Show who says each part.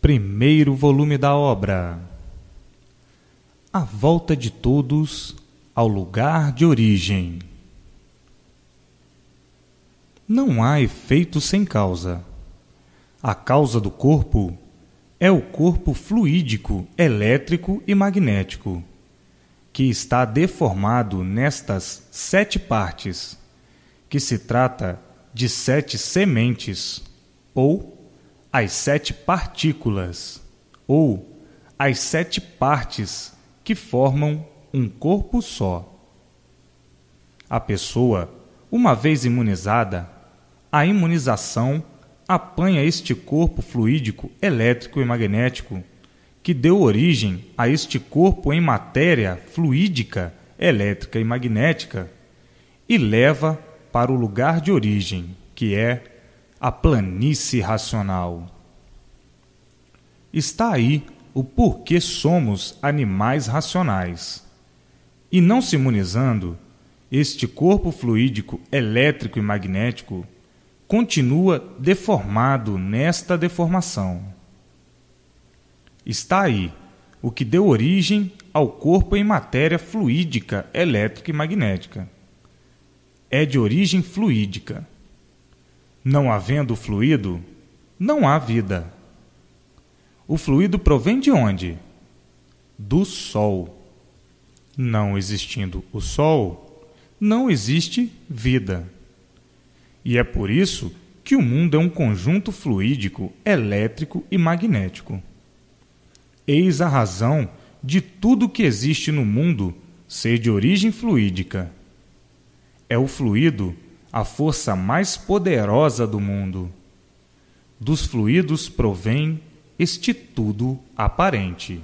Speaker 1: Primeiro volume da obra. A volta de todos ao lugar de origem. Não há efeito sem causa. A causa do corpo é o corpo fluídico, elétrico e magnético, que está deformado nestas sete partes, que se trata de sete sementes, ou as sete partículas, ou as sete partes que formam um corpo só. A pessoa, uma vez imunizada, a imunização apanha este corpo fluídico elétrico e magnético, que deu origem a este corpo em matéria fluídica, elétrica e magnética, e leva para o lugar de origem, que é a planície racional. Está aí o porquê somos animais racionais. E não se imunizando, este corpo fluídico, elétrico e magnético continua deformado nesta deformação. Está aí o que deu origem ao corpo em matéria fluídica, elétrica e magnética. É de origem fluídica não havendo fluido, não há vida. O fluido provém de onde? Do Sol. Não existindo o Sol, não existe vida. E é por isso que o mundo é um conjunto fluídico, elétrico e magnético. Eis a razão de tudo que existe no mundo ser de origem fluídica. É o fluido a força mais poderosa do mundo. Dos fluidos provém este tudo aparente.